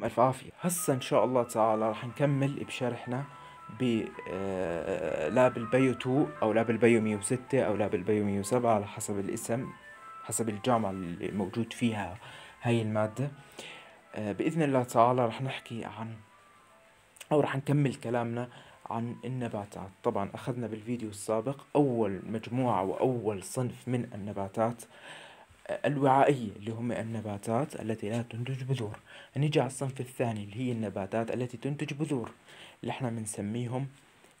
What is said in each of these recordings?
يعطيكم الف عافيه هسه ان شاء الله تعالى رح نكمل بشرحنا ب آه، لاب البيو 2 او لاب البيو 106 او لاب البيو 107 على حسب الاسم حسب الجامعه اللي موجود فيها هاي الماده آه، باذن الله تعالى رح نحكي عن او رح نكمل كلامنا عن النباتات طبعا اخذنا بالفيديو السابق اول مجموعه واول صنف من النباتات آه الوعائية اللي هم النباتات التي لا تنتج بذور نيجي على الصنف الثاني اللي هي النباتات التي تنتج بذور اللي احنا بنسميهم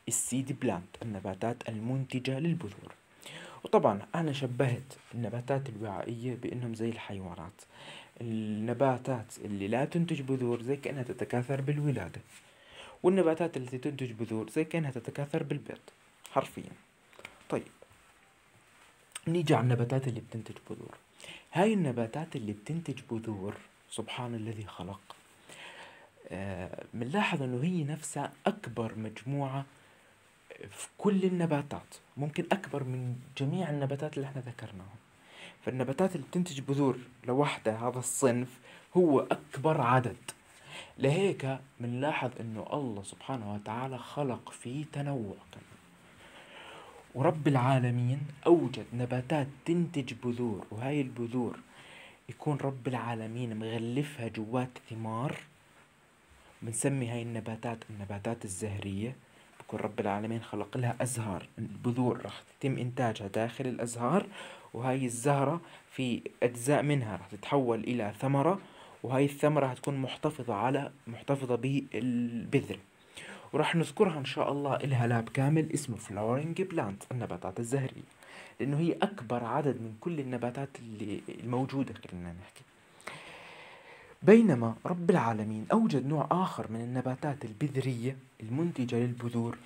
السيد بلانت النباتات المنتجة للبذور وطبعا أنا شبهت النباتات الوعائية بأنهم زي الحيوانات النباتات اللي لا تنتج بذور زي كأنها تتكاثر بالولادة والنباتات التي تنتج بذور زي كأنها تتكاثر بالبيض حرفيا طيب نيجي على النباتات اللي بتنتج بذور هاي النباتات اللي بتنتج بذور سبحان الذي خلق آه، بنلاحظ انه هي نفسها اكبر مجموعه في كل النباتات ممكن اكبر من جميع النباتات اللي احنا ذكرناها فالنباتات اللي بتنتج بذور لوحدها هذا الصنف هو اكبر عدد لهيك بنلاحظ انه الله سبحانه وتعالى خلق فيه تنوع كمان ورب العالمين أوجد نباتات تنتج بذور وهاي البذور يكون رب العالمين مغلفها جوات ثمار بنسمي هاي النباتات النباتات الزهرية بكون رب العالمين خلق لها أزهار البذور راح تتم إنتاجها داخل الأزهار وهاي الزهرة في أجزاء منها راح تتحول إلى ثمرة وهاي الثمرة هتكون محتفظة على محتفظة بالبذر وراح نذكرها إن شاء الله إلها لاب كامل اسمه فلاورينج بلانت النباتات الزهرية لأنه هي أكبر عدد من كل النباتات اللي الموجودة خلينا نحكي بينما رب العالمين أوجد نوع آخر من النباتات البذرية المنتجة للبذور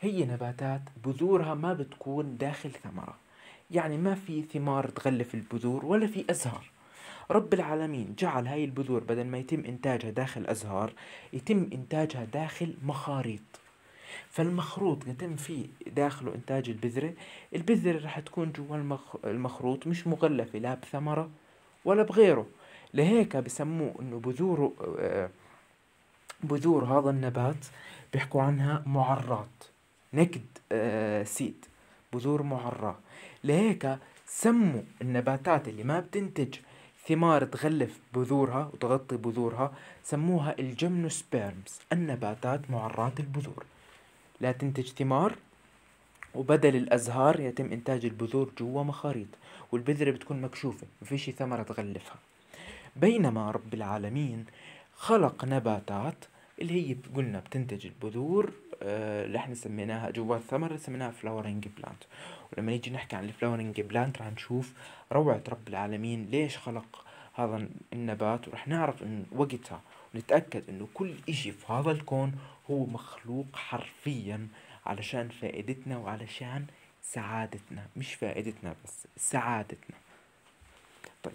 هي نباتات بذورها ما بتكون داخل ثمرة يعني ما في ثمار تغلف البذور ولا في أزهار رب العالمين جعل هاي البذور بدل ما يتم إنتاجها داخل أزهار يتم إنتاجها داخل مخاريط فالمخروط يتم فيه داخله إنتاج البذرة البذرة رح تكون جوا المخروط مش مغلفة لا بثمرة ولا بغيره لهيك بسموه إنه بذور آه، بذور هذا النبات بيحكوا عنها معرات نكد آه، سيد بذور معرة لهيك سموا النباتات اللي ما بتنتج ثمار تغلف بذورها وتغطي بذورها سموها الجمنوسبيرمز النباتات معرات البذور لا تنتج ثمار وبدل الأزهار يتم إنتاج البذور جوا مخاريط والبذرة بتكون مكشوفة شي ثمرة تغلفها بينما رب العالمين خلق نباتات اللي هي قلنا بتنتج البذور اللي آه، احنا سميناها جوا الثمرة سميناها فلاورينج بلانت ولما نيجي نحكي عن الفلاورنج بلانت رح نشوف روعة رب العالمين ليش خلق هذا النبات ورح نعرف إن وقتها ونتأكد إنه كل إشي في هذا الكون هو مخلوق حرفيا علشان فائدتنا وعلشان سعادتنا مش فائدتنا بس سعادتنا طيب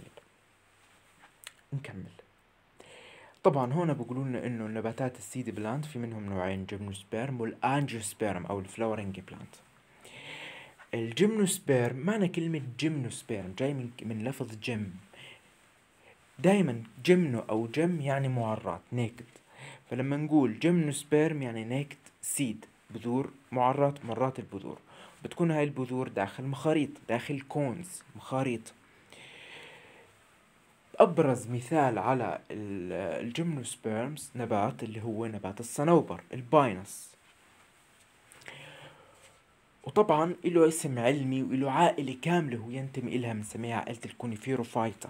نكمل طبعا هنا بيقولوا لنا انه النباتات السيد بلانت في منهم نوعين جبنوسبيرم والانجيوسبيرم او الفلاورنج بلانت الجيمنوسبيرم معنى كلمة جيمنوسبيرم جاي من من لفظ جيم دايما جمنو أو جم يعني معرات نيكد فلما نقول جيمنوسبيرم يعني نيكد سيد بذور معرات مرات البذور بتكون هاي البذور داخل مخاريط داخل كونز مخاريط أبرز مثال على الجيمنوسبيرمز نبات اللي هو نبات الصنوبر الباينس وطبعا له اسم علمي وله عائلة كاملة هو ينتمي إلها بنسميها عائلة الكونيفيروفايتا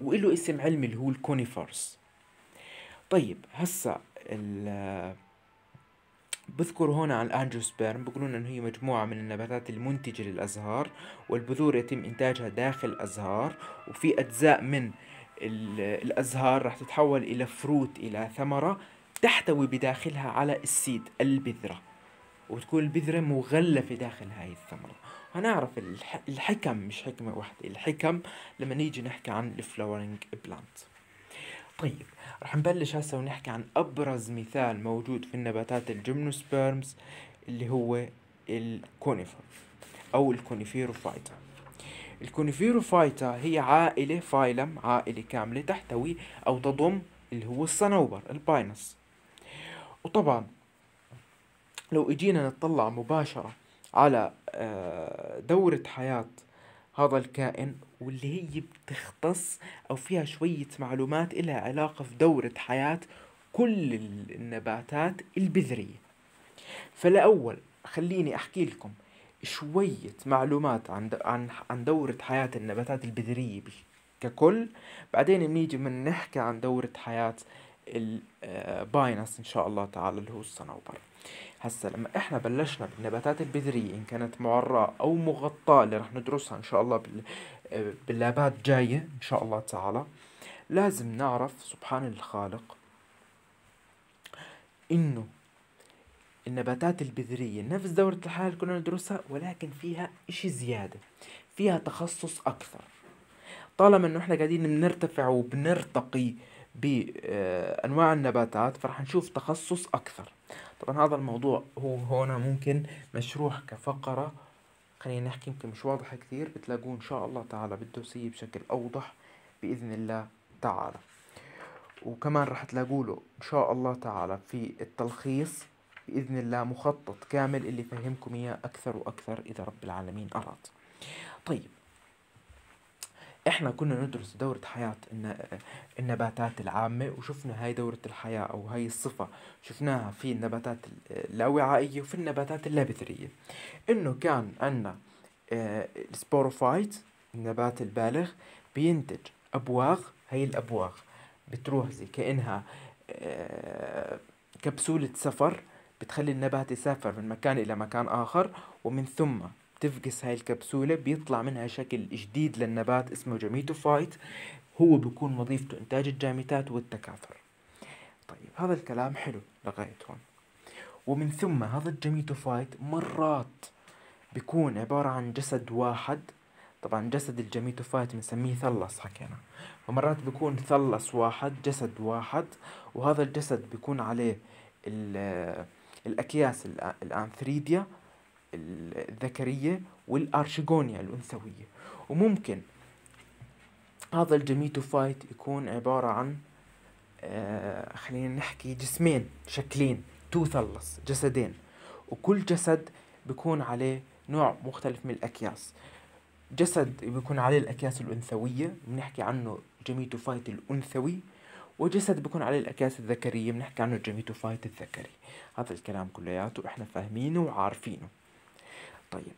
وله اسم علمي اللي هو الكونيفرز طيب هسا ال بذكر هنا عن الانجيوسبيرم بيقولون انه هي مجموعة من النباتات المنتجة للازهار والبذور يتم انتاجها داخل الازهار وفي اجزاء من الازهار راح تتحول الى فروت الى ثمرة تحتوي بداخلها على السيد البذره وتكون البذرة مغلفة داخل هاي الثمرة هنعرف الحكم مش حكمة واحدة الحكم لما نيجي نحكي عن الفلورينج بلانت طيب رح نبلش هسه ونحكي عن أبرز مثال موجود في النباتات الجيمنوسبيرمز اللي هو الكونيفر أو الكونيفيروفايتا الكونيفيروفايتا هي عائلة فايلم عائلة كاملة تحتوي أو تضم اللي هو الصنوبر الباينس وطبعا لو اجينا نطلع مباشرة على آه، دورة حياة هذا الكائن واللي هي بتختص او فيها شوية معلومات إلها علاقة في دورة حياة كل النباتات البذرية فالأول خليني أحكي لكم شوية معلومات عن عن عن دورة حياة النباتات البذرية ككل بعدين بنيجي بنحكي عن دورة حياة الباينس آه، إن شاء الله تعالى اللي هو الصنوبر هسا لما احنا بلشنا بالنباتات البذرية ان كانت معراة او مغطاة اللي رح ندرسها ان شاء الله بال... باللابات جاية ان شاء الله تعالى لازم نعرف سبحان الخالق انه النباتات البذرية نفس دورة الحياة اللي كنا ندرسها ولكن فيها اشي زيادة فيها تخصص اكثر طالما انه احنا قاعدين بنرتفع وبنرتقي بانواع آه، النباتات فرح نشوف تخصص اكثر طبعا هذا الموضوع هو هنا ممكن مشروح كفقرة خلينا نحكي يمكن مش واضحة كثير بتلاقوه إن شاء الله تعالى بالدوسية بشكل أوضح بإذن الله تعالى وكمان راح تلاقوا له إن شاء الله تعالى في التلخيص بإذن الله مخطط كامل اللي فهمكم إياه أكثر وأكثر إذا رب العالمين أراد طيب احنا كنا ندرس دورة حياة النباتات العامة وشفنا هاي دورة الحياة او هاي الصفة شفناها في النباتات اللاوعائية وفي النباتات اللابثرية انه كان عندنا آه، السبوروفايت النبات البالغ بينتج ابواغ هاي الابواغ بتروح زي كانها آه، كبسولة سفر بتخلي النبات يسافر من مكان إلى مكان آخر ومن ثم بتفقس هاي الكبسولة بيطلع منها شكل جديد للنبات اسمه جاميتوفايت هو بيكون وظيفته إنتاج الجاميتات والتكاثر طيب هذا الكلام حلو لغاية هون ومن ثم هذا الجاميتوفايت مرات بيكون عبارة عن جسد واحد طبعا جسد الجاميتوفايت بنسميه ثلص حكينا فمرات بيكون ثلص واحد جسد واحد وهذا الجسد بيكون عليه الأكياس الأنثريديا الذكرية والأرشيغونيا الأنثوية وممكن هذا الجميتوفايت يكون عبارة عن آه، خلينا نحكي جسمين شكلين تو ثلث جسدين وكل جسد بيكون عليه نوع مختلف من الأكياس جسد بيكون عليه الأكياس الأنثوية بنحكي عنه جميتوفايت الأنثوي وجسد بيكون عليه الأكياس الذكرية بنحكي عنه جميتوفايت الذكري هذا الكلام كلياته احنا فاهمينه وعارفينه طيب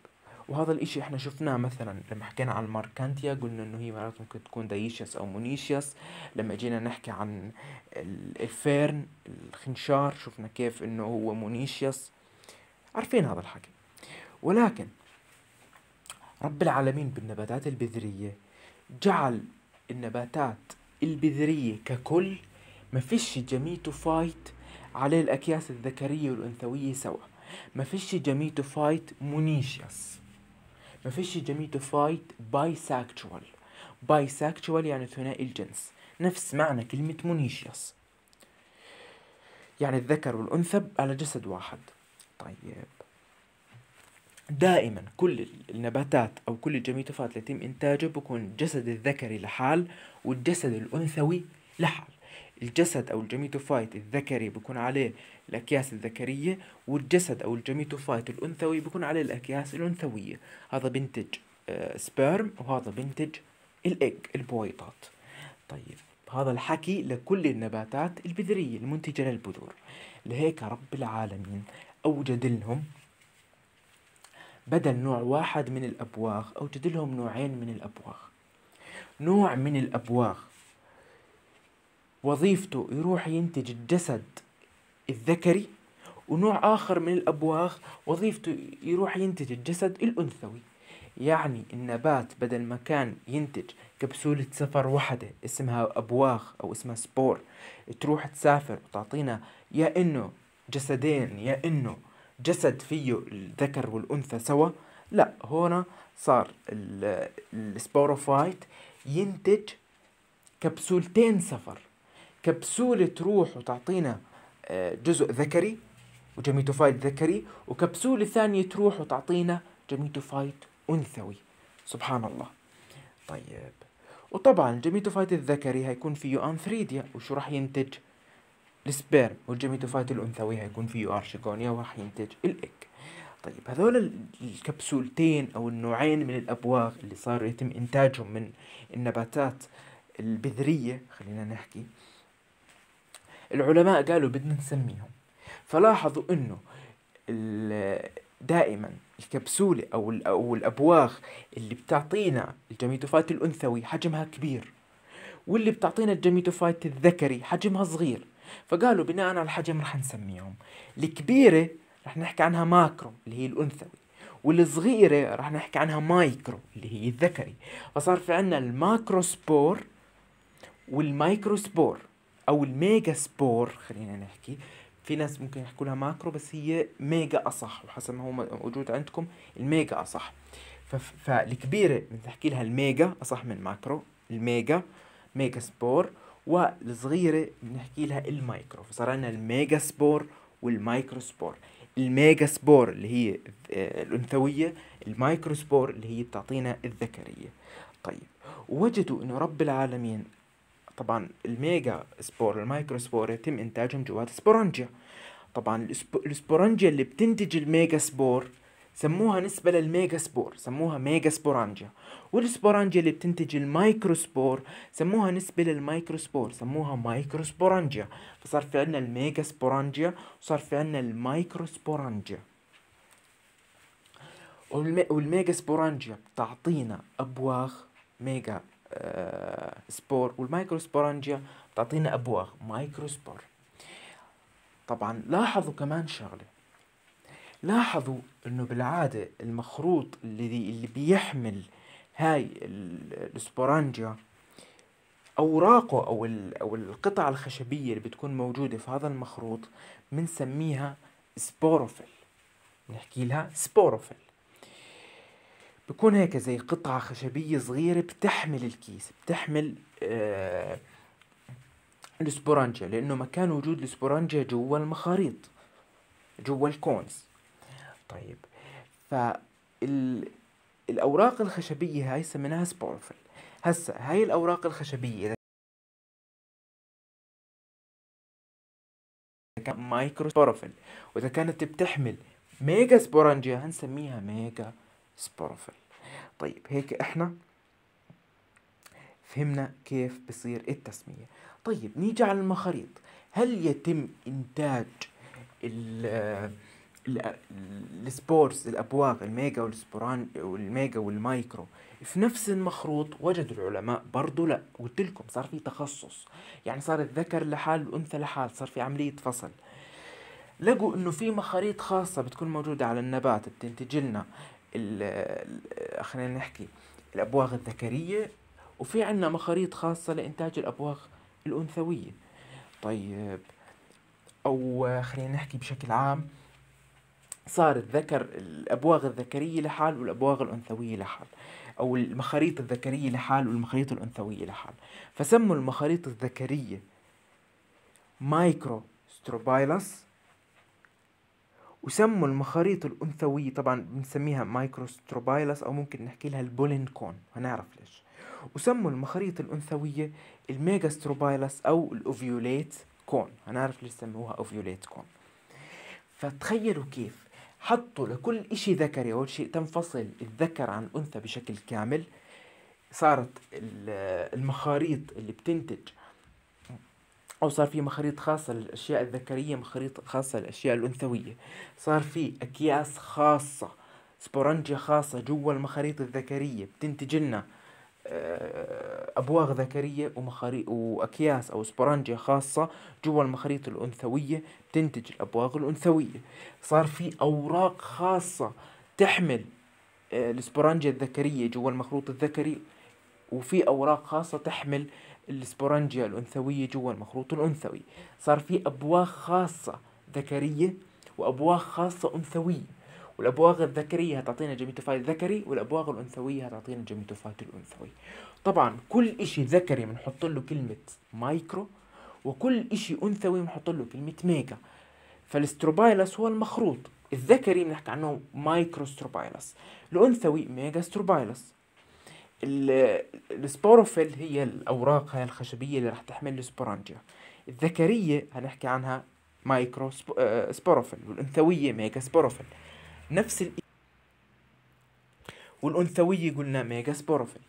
وهذا الاشي احنا شفناه مثلا لما حكينا عن الماركانتيا قلنا انه هي مرات ممكن تكون دايشيس او مونيشيس لما جينا نحكي عن الفيرن الخنشار شفنا كيف انه هو مونيشيس عارفين هذا الحكي ولكن رب العالمين بالنباتات البذرية جعل النباتات البذرية ككل ما فيش فايت عليه الأكياس الذكرية والأنثوية سوا ما فيش جميتوفايت مونيشيوس ما فيش جميتوفايت بايساكتشوال بايساكتشوال يعني ثنائي الجنس نفس معنى كلمة مونيشيوس يعني الذكر والأنثى على جسد واحد طيب دائما كل النباتات أو كل الجميتوفات اللي يتم إنتاجه بكون الجسد الذكري لحال والجسد الأنثوي لحال الجسد أو الجميتوفايت الذكري بكون عليه الأكياس الذكرية والجسد أو الجميتوفايت الأنثوي بيكون عليه الأكياس الأنثوية هذا بنتج سبيرم آه، وهذا بنتج الإيج البويضات طيب هذا الحكي لكل النباتات البذرية المنتجة للبذور لهيك رب العالمين أوجد لهم بدل نوع واحد من الأبواغ أوجد لهم نوعين من الأبواغ نوع من الأبواغ وظيفته يروح ينتج الجسد الذكري ونوع آخر من الأبواغ وظيفته يروح ينتج الجسد الأنثوي يعني النبات بدل ما كان ينتج كبسولة سفر واحدة اسمها أبواغ أو اسمها سبور تروح تسافر وتعطينا يا إنه جسدين يا إنه جسد فيه الذكر والأنثى سوا لا هنا صار السبوروفايت ينتج كبسولتين سفر كبسولة تروح وتعطينا جزء ذكري وجميتوفايت ذكري وكبسولة ثانية تروح وتعطينا جميتوفايت أنثوي سبحان الله طيب وطبعا الجميتوفايت الذكري هيكون فيه أنثريديا وشو راح ينتج السبيرم والجميتوفايت الأنثوي هيكون فيه أرشيكونيا وراح ينتج الإك طيب هذول الكبسولتين أو النوعين من الأبواغ اللي صار يتم إنتاجهم من النباتات البذرية خلينا نحكي العلماء قالوا بدنا نسميهم فلاحظوا انه دائما الكبسولة أو, أو الأبواغ اللي بتعطينا الجميتوفايت الأنثوي حجمها كبير واللي بتعطينا الجميتوفايت الذكري حجمها صغير فقالوا بناء على الحجم رح نسميهم الكبيرة رح نحكي عنها ماكرو اللي هي الأنثوي والصغيرة رح نحكي عنها مايكرو اللي هي الذكري فصار في عنا الماكروسبور والمايكروسبور او الميجا سبور خلينا نحكي في ناس ممكن يحكوا لها ماكرو بس هي ميجا اصح وحسب ما هو موجود عندكم الميجا اصح فالكبيره بنحكي لها الميجا اصح من ماكرو الميجا ميجا سبور والصغيره بنحكي لها المايكرو فصار عندنا الميجا سبور والمايكرو سبور الميجا سبور اللي هي آه، الانثويه المايكرو سبور اللي هي بتعطينا الذكريه طيب وجدوا انه رب العالمين طبعا الميجا سبور المايكرو سبور يتم انتاجهم جوات سبورانجيا طبعا السبورانجيا اللي بتنتج الميجا سبور سموها نسبة للميجا سبور سموها ميجا سبورانجيا والسبورانجيا اللي بتنتج المايكرو سبور سموها نسبة للمايكرو سبور سموها مايكرو سبورانجيا فصار في عنا الميجا سبورانجيا وصار في عنا المايكرو سبورانجيا والميجا سبورانجيا بتعطينا أبواخ ميجا سبور والمايكروسبورانجيا بتعطينا أبواغ مايكروسبور طبعا لاحظوا كمان شغلة لاحظوا انه بالعادة المخروط الذي اللي بيحمل هاي السبورانجيا اوراقه او او القطع الخشبية اللي بتكون موجودة في هذا المخروط بنسميها سبوروفيل نحكي لها سبوروفيل بكون هيك زي قطعة خشبية صغيرة بتحمل الكيس بتحمل آه الاسبورانجا لأنه مكان وجود الاسبورانجا جوا المخاريط جوا الكونز طيب فال الأوراق الخشبية هاي سميناها سبورفل هسا هاي الأوراق الخشبية كان مايكرو سبورفل وإذا كانت بتحمل ميجا سبورانجيا هنسميها ميجا سبوروفيل طيب هيك احنا فهمنا كيف بصير التسمية طيب نيجي على المخاريط هل يتم إنتاج السبورس الأبواق الميجا والسبوران والميجا والمايكرو في نفس المخروط وجدوا العلماء برضو لا قلت لكم صار في تخصص يعني صار الذكر لحال والأنثى لحال صار في عملية فصل لقوا انه في مخاريط خاصة بتكون موجودة على النبات بتنتج لنا خلينا نحكي الأبواغ الذكرية وفي عندنا مخاريط خاصة لإنتاج الأبواغ الأنثوية طيب أو خلينا نحكي بشكل عام صار الذكر الأبواغ الذكرية لحال والأبواغ الأنثوية لحال أو المخاريط الذكرية لحال والمخاريط الأنثوية لحال فسموا المخاريط الذكرية مايكرو ستروبايلس وسموا المخاريط الأنثوية طبعا بنسميها مايكروستروبايلس أو ممكن نحكي لها البولين كون هنعرف ليش وسموا المخاريط الأنثوية الميجاستروبايلس أو الأوفيوليت كون هنعرف ليش سموها أوفيوليت كون فتخيلوا كيف حطوا لكل إشي ذكري أول شيء تنفصل الذكر عن الأنثى بشكل كامل صارت المخاريط اللي بتنتج أو صار في مخاريط خاصة للأشياء الذكرية مخاريط خاصة للأشياء الأنثوية صار في أكياس خاصة سبورنجة خاصة جوا المخاريط الذكرية بتنتج لنا آه، أبواغ ذكرية ومخاري وأكياس أو سبورنجة خاصة جوا المخاريط الأنثوية بتنتج الأبواغ الأنثوية صار في أوراق خاصة تحمل آه، السبورنجة الذكرية جوا المخروط الذكري وفي أوراق خاصة تحمل السبورنجيا الأنثوية جوا المخروط الأنثوي صار في أبواغ خاصة ذكرية وأبواغ خاصة أنثوية والأبواغ الذكرية هتعطينا جيميتوفايت ذكري والأبواغ الأنثوية هتعطينا جيميتوفايت الأنثوي طبعا كل إشي ذكري بنحط له كلمة مايكرو وكل إشي أنثوي بنحط له كلمة ميجا فالستروبايلس هو المخروط الذكري بنحكي عنه مايكروستروبايلس الأنثوي ميجا ستروبايلس السبوروفيل هي الاوراق هاي الخشبيه اللي راح تحمل السبورانجيا الذكريه هنحكي عنها مايكرو آه، سبوروفيل والانثويه ميجا سبوروفيل نفس ال... والانثويه قلنا ميجا سبوروفيل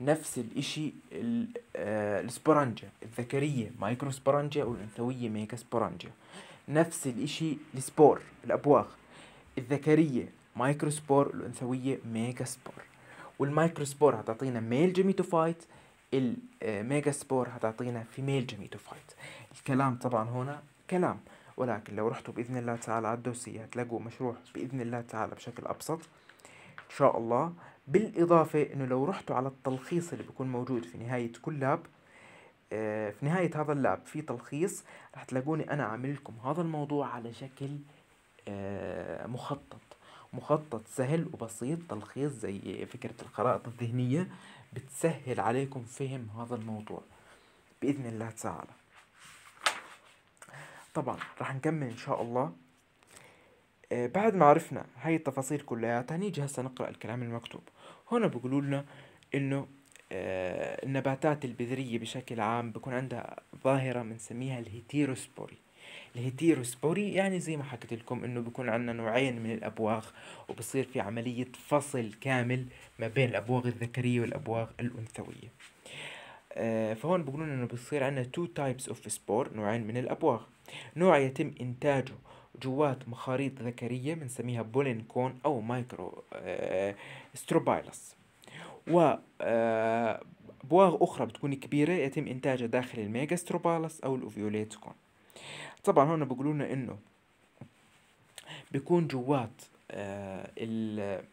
نفس الاشي آه، السبورانجا الذكرية مايكرو سبورانجا والانثوية ميجا سبورانجيا نفس الاشي السبور الابواق الذكرية مايكرو سبور والانثوية ميجا سبور والمايكرو سبور هتعطينا ميل جيميتوفايت الميجا سبور هتعطينا فيميل جيميتوفايت الكلام طبعا هنا كلام ولكن لو رحتوا بإذن الله تعالى على الدوسية هتلاقوا مشروع بإذن الله تعالى بشكل أبسط إن شاء الله بالإضافة أنه لو رحتوا على التلخيص اللي بيكون موجود في نهاية كل لاب آه، في نهاية هذا اللاب في تلخيص رح تلاقوني أنا عامل لكم هذا الموضوع على شكل آه، مخطط مخطط سهل وبسيط تلخيص زي فكرة الخرائط الذهنية بتسهل عليكم فهم هذا الموضوع بإذن الله تعالى طبعا راح نكمل إن شاء الله آه، بعد ما عرفنا هاي التفاصيل كلها نيجي هسه نقرأ الكلام المكتوب هنا بيقولوا لنا إنه آه، النباتات البذرية بشكل عام بكون عندها ظاهرة بنسميها الهيتيروسبوري الهيتيروسبوري يعني زي ما حكيت لكم انه بيكون عندنا نوعين من الابواغ وبصير في عملية فصل كامل ما بين الابواغ الذكرية والابواغ الانثوية آه، فهون بيقولون انه بصير عندنا تو تايبس اوف سبور نوعين من الابواغ نوع يتم انتاجه جوات مخاريط ذكرية بنسميها بولين كون او مايكرو استروبايلس آه، و آه بواغ أخرى بتكون كبيرة يتم إنتاجها داخل الميجا الميجاستروبالس أو الأوفيوليت كون طبعا هون بيقولوا لنا انه بيكون جوات آه،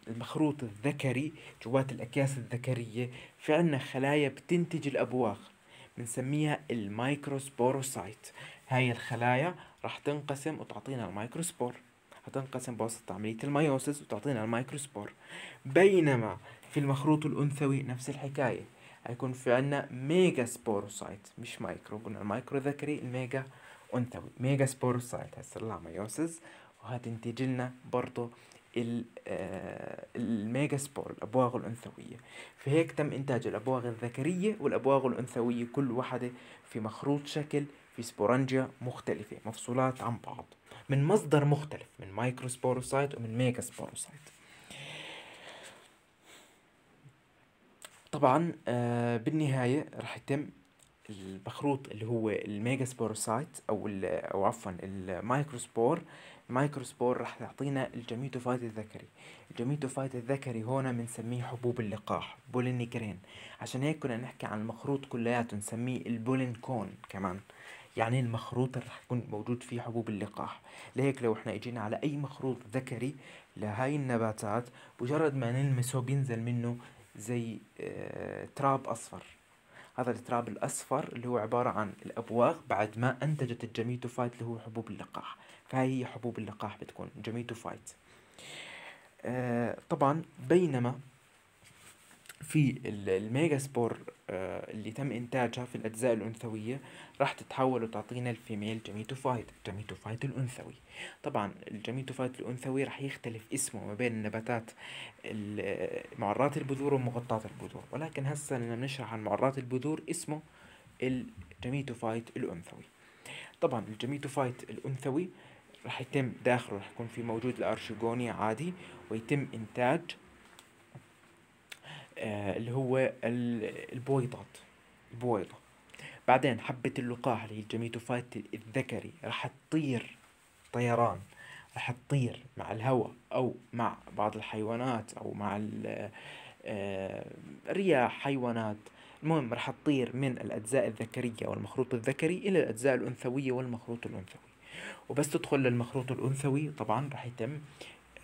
المخروط الذكري جوات الاكياس الذكريه في عنا خلايا بتنتج الابواخ بنسميها المايكروسبوروسايت هاي الخلايا راح تنقسم وتعطينا المايكروسبور هتنقسم بواسطة عملية الميوسيس وتعطينا المايكروسبور بينما في المخروط الأنثوي نفس الحكاية هيكون في عنا ميجا سبوروسايت مش مايكرو قلنا المايكرو ذكري الميجا أنثوي ميجا سبوروسايت هيصير لها ميوسز وهتنتج لنا برضه آه، الميجا سبور الأبواغ الأنثوية فهيك تم إنتاج الأبواغ الذكرية والأبواغ الأنثوية كل واحدة في مخروط شكل في سبورانجيا مختلفة مفصولات عن بعض من مصدر مختلف من مايكرو سبوروسايت ومن ميجا سبوروسايت طبعا آه، بالنهاية رح يتم المخروط اللي هو الميجا سبوروسايت او او عفوا المايكروسبور المايكروسبور راح يعطينا الجميتوفايت الذكري الجميتوفايت الذكري هون بنسميه حبوب اللقاح بولينيكرين عشان هيك كنا نحكي عن المخروط كلياته نسميه البولينكون كمان يعني المخروط اللي راح يكون موجود فيه حبوب اللقاح لهيك لو احنا اجينا على اي مخروط ذكري لهاي النباتات مجرد ما نلمسه بينزل منه زي آه، تراب اصفر هذا التراب الأصفر اللي هو عبارة عن الأبواغ بعد ما أنتجت الجميتوفايت اللي هو حبوب اللقاح فهي هي حبوب اللقاح بتكون جميتوفايت آه طبعا بينما في الميجا سبور آه، اللي تم إنتاجها في الأجزاء الأنثوية راح تتحول وتعطينا الفيميل جميتوفايت الجاميتوفايت الأنثوي طبعا الجميتوفايت الأنثوي راح يختلف اسمه ما بين النباتات معرات البذور ومغطاة البذور ولكن هسه لما نشرح عن معرات البذور اسمه الجميتوفايت الأنثوي طبعا الجميتوفايت الأنثوي راح يتم داخله راح يكون في موجود الأرشيجونيا عادي ويتم إنتاج آه، اللي هو البويضات البويضة بعدين حبة اللقاح اللي هي الجميتوفايت الذكري راح تطير طيران راح تطير مع الهواء أو مع بعض الحيوانات أو مع الرياح آه، حيوانات المهم راح تطير من الأجزاء الذكرية والمخروط الذكري إلى الأجزاء الأنثوية والمخروط الأنثوي وبس تدخل للمخروط الأنثوي طبعا راح يتم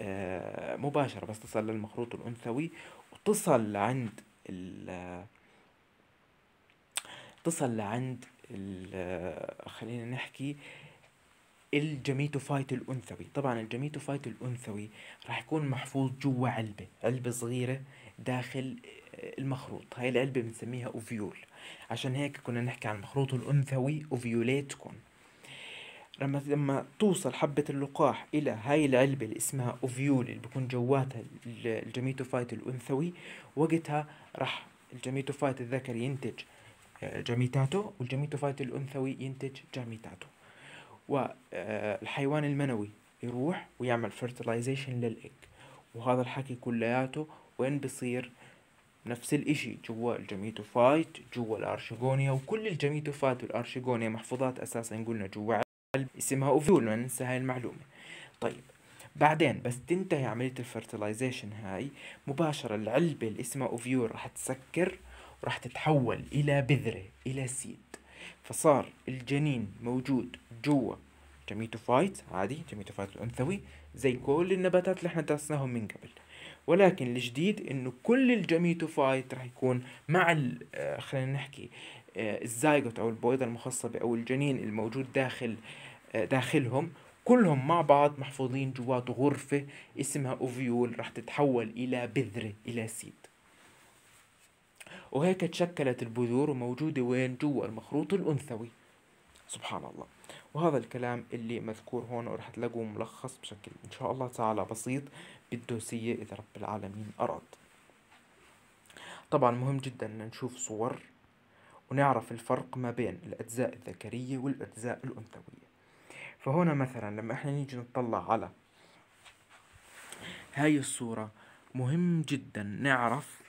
آه، مباشرة بس تصل للمخروط الأنثوي وتصل لعند ال تصل لعند ال خلينا نحكي الجميتوفايت الأنثوي طبعا الجميتوفايت الأنثوي راح يكون محفوظ جوا علبة علبة صغيرة داخل المخروط هاي العلبة بنسميها أوفيول عشان هيك كنا نحكي عن المخروط الأنثوي أوفيوليتكم لما لما توصل حبة اللقاح إلى هاي العلبة اللي اسمها أوفيول اللي بكون جواتها الجميتوفايت الأنثوي وقتها راح الجميتوفايت الذكري ينتج آه، جميتاته والجميتوفايت الأنثوي ينتج جميتاته آه، والحيوان المنوي يروح ويعمل فرتلايزيشن للإنك وهذا الحكي كلياته وين بصير نفس الاشي جوا الجميتوفايت جوا الارشيغونيا وكل الجميتوفايت والارشيغونيا محفوظات اساسا قلنا جوا القلب اسمها اوفيول ما ننسى هاي المعلومة طيب بعدين بس تنتهي عملية الفرتلايزيشن هاي مباشرة العلبة اللي اسمها اوفيول راح تسكر وراح تتحول إلى بذرة إلى سيد فصار الجنين موجود جوا جميتوفايت عادي جميتوفايت الأنثوي زي كل النباتات اللي احنا درسناهم من قبل ولكن الجديد انه كل الجميتوفايت راح يكون مع آه، خلينا نحكي آه، الزايجوت او البويضه المخصبه او الجنين الموجود داخل آه، داخلهم كلهم مع بعض محفوظين جوات غرفة اسمها أوفيول رح تتحول إلى بذرة إلى سيد وهيك تشكلت البذور وموجودة وين جوا المخروط الأنثوي سبحان الله وهذا الكلام اللي مذكور هون ورح تلاقوه ملخص بشكل إن شاء الله تعالى بسيط بالدوسية إذا رب العالمين أراد طبعا مهم جدا نشوف صور ونعرف الفرق ما بين الأجزاء الذكرية والأجزاء الأنثوية فهنا مثلا لما احنا نيجي نطلع على هاي الصورة مهم جدا نعرف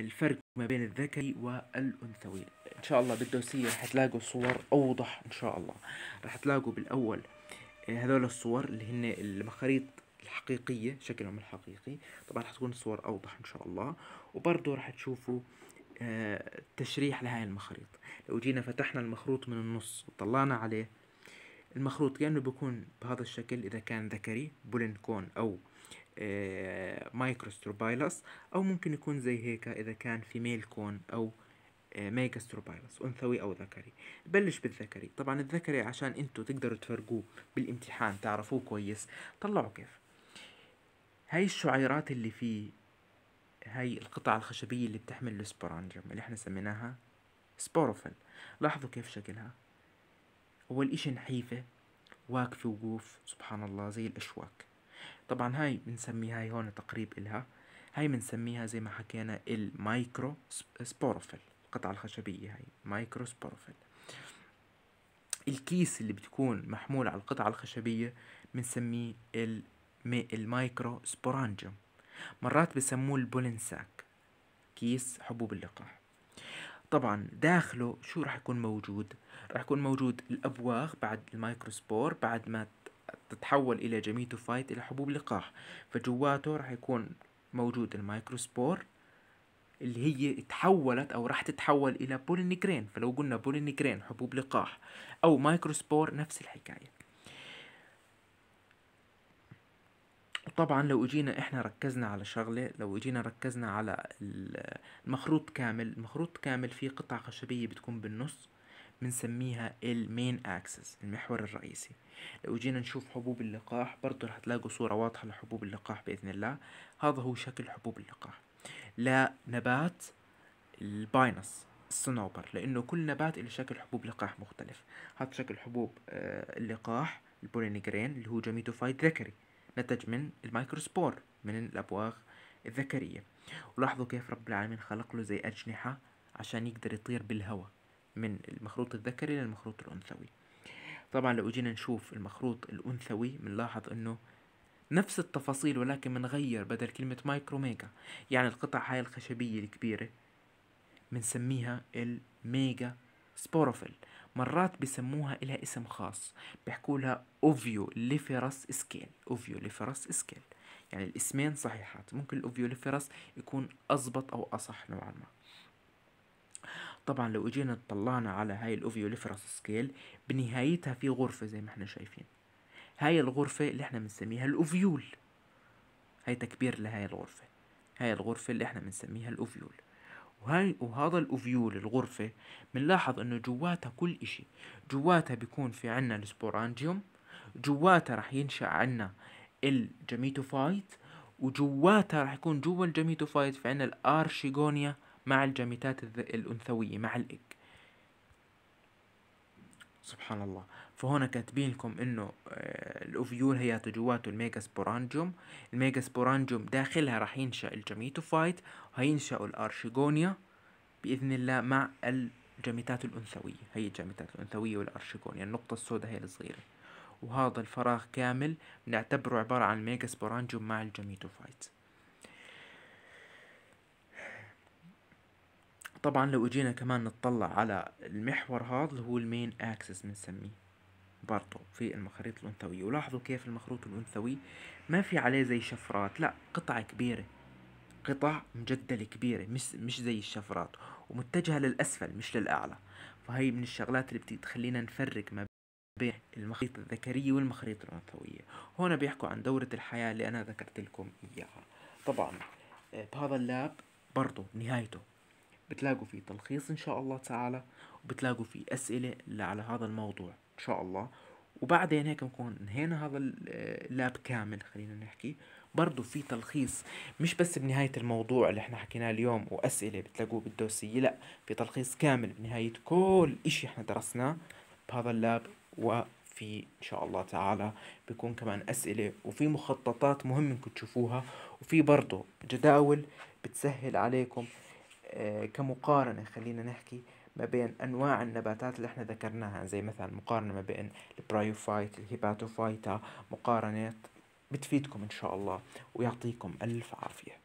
الفرق ما بين الذكري والأنثوي إن شاء الله بالدوسية رح تلاقوا صور أوضح إن شاء الله رح تلاقوا بالأول آه، هذول الصور اللي هن المخاريط الحقيقية شكلهم الحقيقي طبعا رح تكون الصور أوضح إن شاء الله وبرضه رح تشوفوا آه، تشريح لهاي المخاريط لو جينا فتحنا المخروط من النص وطلعنا عليه المخروط كأنه بيكون بهذا الشكل إذا كان ذكري كون أو آه، مايكروستروبايلس أو ممكن يكون زي هيك إذا كان في ميل كون أو آه، ميجاستروبايلس أنثوي أو ذكري بلش بالذكري طبعا الذكري عشان أنتوا تقدروا تفرقوه بالامتحان تعرفوه كويس طلعوا كيف هاي الشعيرات اللي فيه هاي القطع الخشبية اللي بتحمل السبورانجيوم اللي احنا سميناها سبوروفيل لاحظوا كيف شكلها أول إشي نحيفة واقفة وقوف سبحان الله زي الأشواك طبعا هاي بنسميها هاي هون تقريب إلها هاي بنسميها زي ما حكينا المايكرو سبوروفيل القطعة الخشبية هاي مايكرو سبوروفيل الكيس اللي بتكون محمول على القطعة الخشبية بنسميه المايكرو سبورانجيوم مرات بسموه البولن ساك كيس حبوب اللقاح طبعا داخله شو راح يكون موجود راح يكون موجود الابواغ بعد المايكروسبور بعد ما تتحول الى جميتوفايت الى حبوب لقاح فجواته راح يكون موجود المايكروسبور اللي هي تحولت او راح تتحول الى بولينيكرين فلو قلنا بولينيكرين حبوب لقاح او مايكروسبور نفس الحكايه وطبعا لو اجينا احنا ركزنا على شغلة لو اجينا ركزنا على المخروط كامل المخروط كامل فيه قطع خشبية بتكون بالنص بنسميها المين اكسس المحور الرئيسي لو جينا نشوف حبوب اللقاح برضه رح تلاقوا صورة واضحة لحبوب اللقاح بإذن الله هذا هو شكل حبوب اللقاح لنبات الباينس الصنوبر لأنه كل نبات له شكل حبوب لقاح مختلف هذا شكل حبوب آه، اللقاح البولينيجرين اللي هو جميتوفايد ذكري نتج من الميكروسبور من الأبواغ الذكرية ولاحظوا كيف رب العالمين خلق له زي أجنحة عشان يقدر يطير بالهواء من المخروط الذكري للمخروط الأنثوي طبعا لو جينا نشوف المخروط الأنثوي بنلاحظ أنه نفس التفاصيل ولكن بنغير بدل كلمة مايكرو ميجا يعني القطع هاي الخشبية الكبيرة بنسميها الميجا سبوروفيل مرات بسموها إلها اسم خاص بيحكوا لها اوفيو ليفيرس سكيل اوفيو ليفيرس سكيل يعني الاسمين صحيحات ممكن الاوفيو ليفيرس يكون اضبط أو أصح نوعا ما طبعا لو اجينا طلعنا على هاي الاوفيو ليفيرس سكيل بنهايتها في غرفة زي ما احنا شايفين هاي الغرفة اللي احنا بنسميها الأوفيول هاي تكبير لهاي الغرفة هاي الغرفة اللي احنا بنسميها الأوفيول وهاي وهذا الاوفيول الغرفة بنلاحظ انه جواتها كل اشي جواتها بيكون في عنا السبورانجيوم جواتها رح ينشأ عنا الجميتوفايت وجواتها رح يكون جوا الجميتوفايت في عنا الارشيغونيا مع الجميتات الانثوية مع الاك سبحان الله فهنا كاتبين لكم انه آه، الاوفيول هي جواته الميجا سبورانجيوم الميجا سبورانجيوم داخلها راح ينشا الجميتوفايت وهينشا الارشيجونيا باذن الله مع الجميتات الانثويه هي الجميتات الانثويه والارشيجونيا النقطه السوداء هي الصغيره وهذا الفراغ كامل بنعتبره عباره عن الميجا سبورانجيوم مع الجميتوفايت طبعا لو اجينا كمان نطلع على المحور هذا اللي هو المين اكسس بنسميه برضو في المخاريط الانثوية ولاحظوا كيف المخروط الانثوي ما في عليه زي شفرات لا قطع كبيرة قطع مجدلة كبيرة مش, مش زي الشفرات ومتجهة للأسفل مش للأعلى فهي من الشغلات اللي بتخلينا نفرق ما بين المخاريط الذكرية والمخاريط الأنثوية هنا بيحكوا عن دورة الحياة اللي أنا ذكرت لكم إياها طبعا آه، بهذا اللاب برضو نهايته بتلاقوا فيه تلخيص إن شاء الله تعالى وبتلاقوا فيه أسئلة اللي على هذا الموضوع إن شاء الله وبعدين هيك نكون انهينا هذا اللاب كامل خلينا نحكي برضو في تلخيص مش بس بنهاية الموضوع اللي احنا حكيناه اليوم وأسئلة بتلاقوه بالدوسية لا في تلخيص كامل بنهاية كل إشي احنا درسناه بهذا اللاب وفي إن شاء الله تعالى بيكون كمان أسئلة وفي مخططات مهم انكم تشوفوها وفي برضو جداول بتسهل عليكم آه، كمقارنة خلينا نحكي ما بين أنواع النباتات اللي احنا ذكرناها زي مثلا مقارنة ما بين البرايوفايت الهيباتوفايتا مقارنة بتفيدكم إن شاء الله ويعطيكم ألف عافية